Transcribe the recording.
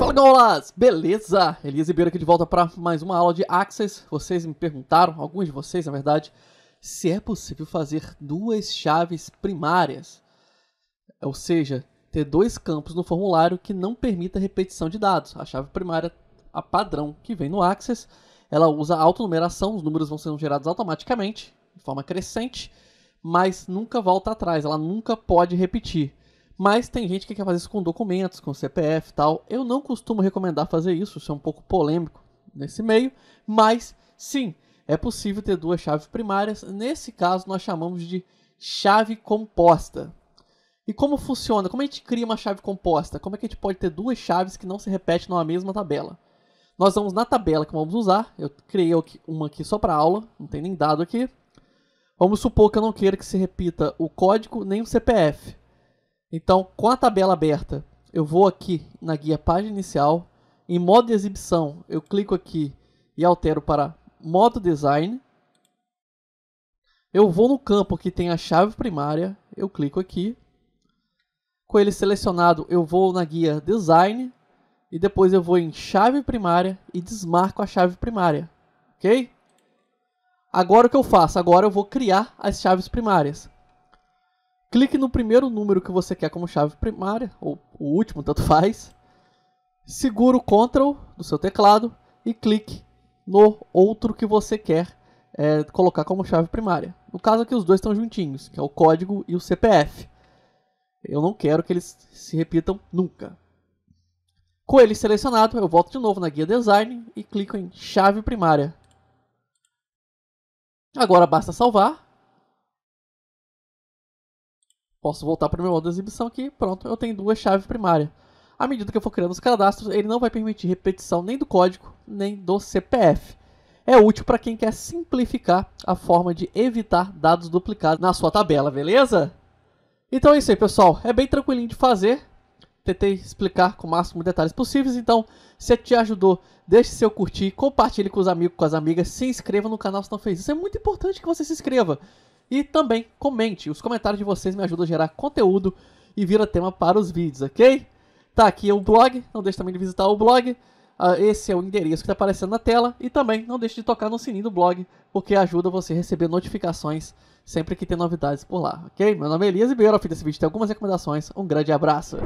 Fala Gaulas, beleza? Elias Ribeiro aqui de volta para mais uma aula de Access. Vocês me perguntaram, alguns de vocês na verdade, se é possível fazer duas chaves primárias. Ou seja, ter dois campos no formulário que não permita repetição de dados. A chave primária, a padrão que vem no Access, ela usa autonumeração, os números vão sendo gerados automaticamente, de forma crescente, mas nunca volta atrás, ela nunca pode repetir. Mas tem gente que quer fazer isso com documentos, com CPF e tal. Eu não costumo recomendar fazer isso, isso é um pouco polêmico nesse meio, mas sim, é possível ter duas chaves primárias. Nesse caso, nós chamamos de chave composta. E como funciona? Como a gente cria uma chave composta? Como é que a gente pode ter duas chaves que não se repetem numa mesma tabela? Nós vamos na tabela que vamos usar, eu criei uma aqui só para aula, não tem nem dado aqui. Vamos supor que eu não queira que se repita o código nem o CPF. Então, com a tabela aberta, eu vou aqui na guia página inicial. Em modo de exibição, eu clico aqui e altero para modo design. Eu vou no campo que tem a chave primária, eu clico aqui. Com ele selecionado, eu vou na guia design e depois eu vou em chave primária e desmarco a chave primária, ok? Agora o que eu faço? Agora eu vou criar as chaves primárias clique no primeiro número que você quer como chave primária, ou o último, tanto faz. Segura o Ctrl do seu teclado e clique no outro que você quer é, colocar como chave primária. No caso aqui os dois estão juntinhos, que é o código e o CPF. Eu não quero que eles se repitam nunca. Com ele selecionado, eu volto de novo na guia Design e clico em chave primária. Agora basta salvar Posso voltar para o meu modo de exibição aqui, pronto, eu tenho duas chaves primárias. À medida que eu for criando os cadastros, ele não vai permitir repetição nem do código, nem do CPF. É útil para quem quer simplificar a forma de evitar dados duplicados na sua tabela, beleza? Então é isso aí, pessoal. É bem tranquilinho de fazer. Tentei explicar com o máximo de detalhes possíveis. Então, se te ajudou, deixe seu curtir, compartilhe com os amigos, com as amigas, se inscreva no canal se não fez isso. É muito importante que você se inscreva. E também comente, os comentários de vocês me ajudam a gerar conteúdo e vira tema para os vídeos, ok? Tá aqui o blog, não deixe também de visitar o blog. Ah, esse é o endereço que está aparecendo na tela e também não deixe de tocar no sininho do blog, porque ajuda você a receber notificações sempre que tem novidades por lá, ok? Meu nome é Elias Ribeiro, ao fim desse vídeo tem algumas recomendações, um grande abraço!